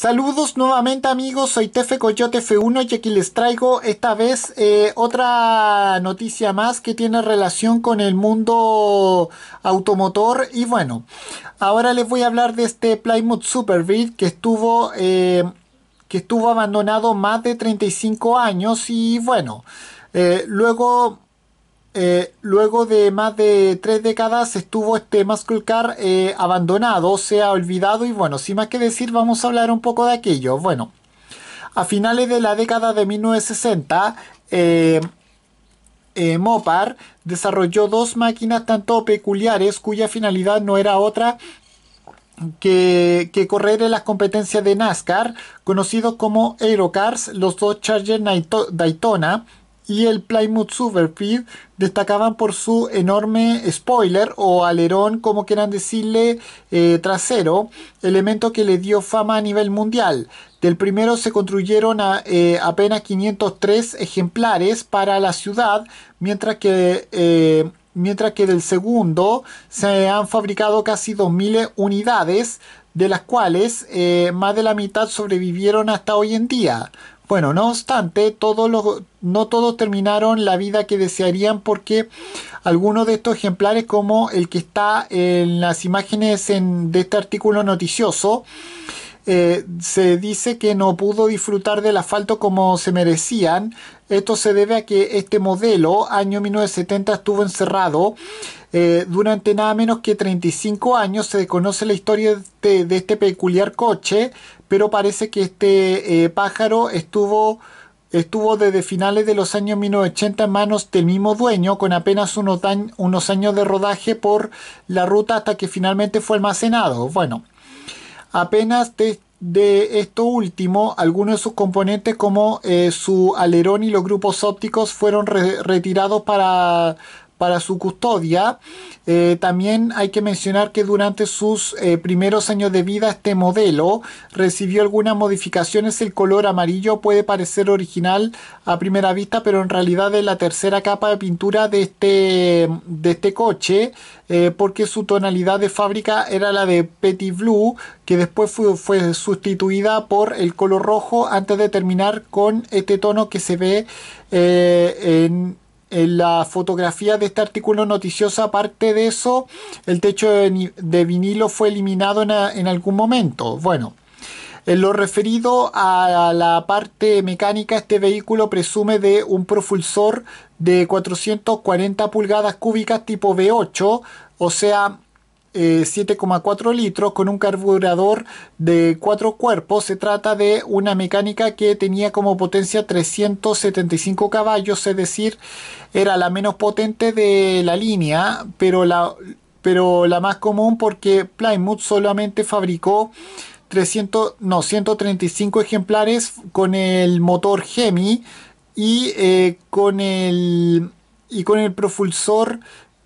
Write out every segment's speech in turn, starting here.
Saludos nuevamente amigos, soy Tefe Coyote F1 y aquí les traigo esta vez eh, otra noticia más que tiene relación con el mundo automotor y bueno, ahora les voy a hablar de este Plymouth Superbeat que estuvo, eh, que estuvo abandonado más de 35 años y bueno, eh, luego eh, luego de más de tres décadas estuvo este Muscle Car eh, abandonado, se ha olvidado y bueno, sin más que decir vamos a hablar un poco de aquello. Bueno, a finales de la década de 1960, eh, Mopar desarrolló dos máquinas tanto peculiares cuya finalidad no era otra que, que, correr en las competencias de NASCAR, conocidos como Aerocars, los dos Charger Daytona, y el Plymouth Superfeed... destacaban por su enorme spoiler o alerón, como quieran decirle, eh, trasero, elemento que le dio fama a nivel mundial. Del primero se construyeron eh, apenas 503 ejemplares para la ciudad, mientras que... Eh, mientras que del segundo se han fabricado casi 2.000 unidades, de las cuales más de la mitad sobrevivieron hasta hoy en día. Bueno, no obstante, todos los, no todos terminaron la vida que desearían porque algunos de estos ejemplares, como el que está en las imágenes en, de este artículo noticioso, eh, se dice que no pudo disfrutar del asfalto como se merecían. Esto se debe a que este modelo, año 1970, estuvo encerrado. Eh, durante nada menos que 35 años se desconoce la historia de, este peculiar coche, pero parece que este eh, pájaro estuvo estuvo desde finales de los años 1980 en manos del mismo dueño, con apenas unos, años de rodaje por la ruta hasta que finalmente fue almacenado. Bueno, Apenas de, esto último, algunos de sus componentes como eh, su alerón y los grupos ópticos fueron retirados para, para su custodia. Eh, también hay que mencionar que durante sus eh, primeros años de vida este modelo recibió algunas modificaciones. El color amarillo puede parecer original a primera vista, pero en realidad es la tercera capa de pintura de este, de este coche, eh, porque su tonalidad de fábrica era la de Petit Blue, que después fue, fue sustituida por el color rojo antes de terminar con este tono que se ve en en la fotografía de este artículo noticioso, aparte de eso, el techo de, vinilo fue eliminado en, en, algún momento. Bueno, en lo referido a la parte mecánica, este vehículo presume de un propulsor de 440 pulgadas cúbicas tipo V8, o sea, 7,4 eh, litros con un carburador de cuatro cuerpos. Se trata de una mecánica que tenía como potencia 375 caballos, es decir, era la menos potente de la línea, pero la, pero la más común porque Plymouth solamente fabricó 300, no, 135 ejemplares con el motor Hemi y eh, con el y con el propulsor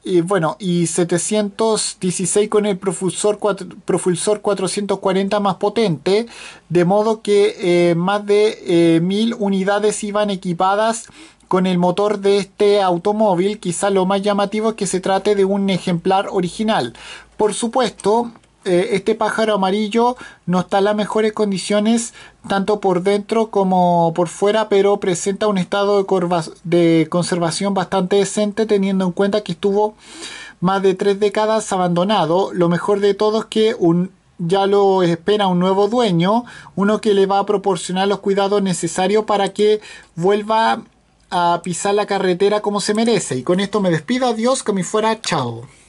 y bueno, y 716 con el profusor, 440 más potente, de modo que eh, más de eh, mil unidades iban equipadas con el motor de este automóvil. Quizá lo más llamativo es que se trate de un ejemplar original. Por supuesto, eh, este pájaro amarillo no está en las mejores condiciones tanto por dentro como por fuera, pero presenta un estado de, conservación bastante decente teniendo en cuenta que estuvo más de tres décadas abandonado. Lo mejor de todo es que ya lo espera un nuevo dueño, uno que le va a proporcionar los cuidados necesarios para que vuelva a pisar la carretera como se merece. Y con esto me despido, adiós, que me fuera, chao.